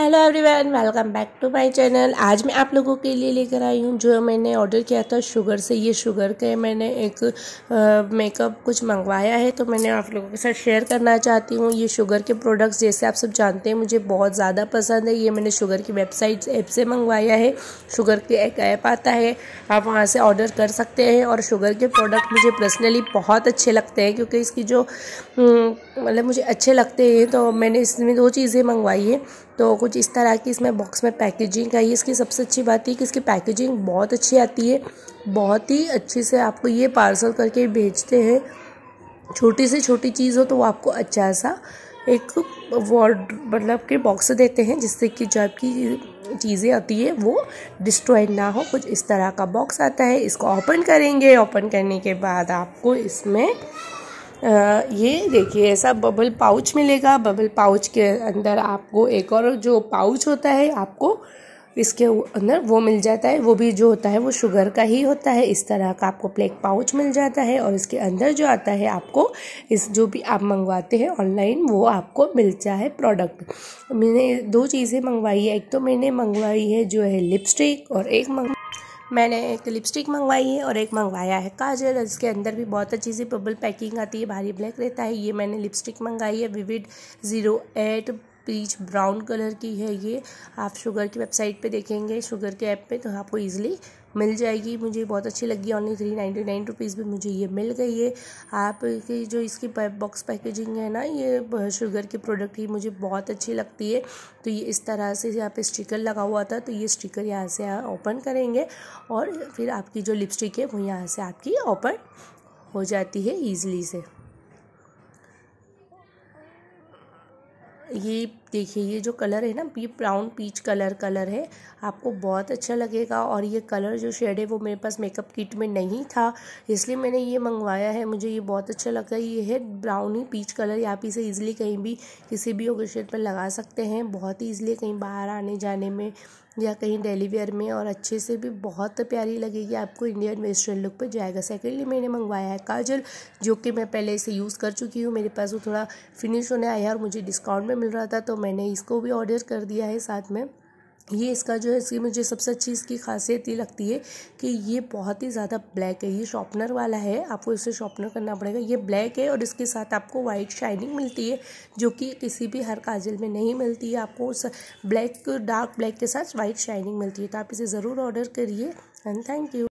hello everyone welcome back to my channel आज मैं आप लोगों के लिए लेकर आई हूँ जो मैंने ऑर्डर किया था शुगर से ये शुगर के मैंने एक मेकअप कुछ मंगवाया है तो मैंने आप लोगों के साथ शेयर करना चाहती हूँ ये शुगर के प्रोडक्ट्स जैसे आप सब जानते हैं मुझे बहुत ज़्यादा पसंद है ये मैंने शुगर की वेबसाइट ऐप से मंगवाया है शुगर के एक ऐप आता है आप वहाँ से ऑर्डर कर सकते हैं और शुगर के प्रोडक्ट मुझे पर्सनली बहुत अच्छे लगते हैं क्योंकि इसकी जो हम्म, मतलब मुझे अच्छे लगते हैं तो मैंने इसमें दो चीज़ें मंगवाई है तो कुछ कुछ इस तरह की इसमें बॉक्स में पैकेजिंग आई है इसकी सबसे अच्छी बात है कि इसकी पैकेजिंग बहुत अच्छी आती है बहुत ही अच्छे से आपको ये पार्सल करके भेजते हैं छोटी से छोटी चीज़ हो तो वो आपको अच्छा सा एक वॉर्ड मतलब के बॉक्स देते हैं जिससे कि जो आपकी चीज़ें आती है वो डिस्ट्रॉय ना हो कुछ इस तरह का बॉक्स आता है इसको ओपन करेंगे ओपन करने के बाद आपको इसमें ये देखिए ऐसा बबल पाउच मिलेगा बबल पाउच के अंदर आपको एक और जो पाउच होता है आपको इसके अंदर वो मिल जाता है वो भी जो होता है वो शुगर का ही होता है इस तरह का आपको प्लेक पाउच मिल जाता है और इसके अंदर जो आता है आपको इस जो भी आप मंगवाते हैं ऑनलाइन वो आपको मिलता है प्रोडक्ट मैंने दो चीज़ें मंगवाई है एक तो मैंने मंगवाई है जो है लिपस्टिक और एक मंग मैंने एक लिपस्टिक मंगवाई है और एक मंगवाया है काजल इसके अंदर भी बहुत अच्छी सी पबल पैकिंग आती है भारी ब्लैक रहता है ये मैंने लिपस्टिक मंगाई है vivid zero eight peach brown colour की है ये आप शुगर की वेबसाइट पे देखेंगे शुगर के ऐप पे तो आपको ईजिली मिल जाएगी मुझे बहुत अच्छी लगी only three ninety nine rupees में मुझे ये मिल गई है आप की जो इसकी बॉक्स पैकेजिंग है ना ये शुगर के प्रोडक्ट ही मुझे बहुत अच्छी लगती है तो ये इस तरह से यहाँ पे स्टिकर लगा हुआ था तो ये स्टिकर यहाँ से ओपन करेंगे और फिर आपकी जो लिपस्टिक है वो यहाँ से आपकी ओपन हो जाती है ईजिली से ये देखिए ये जो कलर है ना ये ब्राउन पीच कलर कलर है आपको बहुत अच्छा लगेगा और ये कलर जो शेड है वो मेरे पास मेकअप किट में नहीं था इसलिए मैंने ये मंगवाया है मुझे ये बहुत अच्छा लगा ये है ब्राउन ही पीच कलर आप इसे ईजिली कहीं भी किसी भी ओकेशन पर लगा सकते हैं बहुत ही ईजिली कहीं बाहर आने जाने में या कहीं डेली वेयर में और अच्छे से भी बहुत प्यारी लगेगी आपको इंडियन वेस्टर्न लुक पर जाएगा सेकेंडली मैंने मंगवाया है काजल जो कि मैं पहले इसे यूज़ कर चुकी हूँ मेरे पास वो थोड़ा फिनिश होने आया और मुझे डिस्काउंट में मिल रहा था तो मैंने इसको भी ऑर्डर कर दिया है साथ में ये इसका जो है इसकी मुझे सबसे अच्छी इसकी खासियत ये लगती है कि ये बहुत ही ज़्यादा ब्लैक है ये शॉपनर वाला है आपको इसे शॉपनर करना पड़ेगा ये ब्लैक है और इसके साथ आपको वाइट शाइनिंग मिलती है जो कि किसी भी हर काजल में नहीं मिलती है आपको उस ब्लैक डार्क ब्लैक के साथ वाइट शाइनिंग मिलती है तो आप इसे ज़रूर ऑर्डर करिए एंड थैंक यू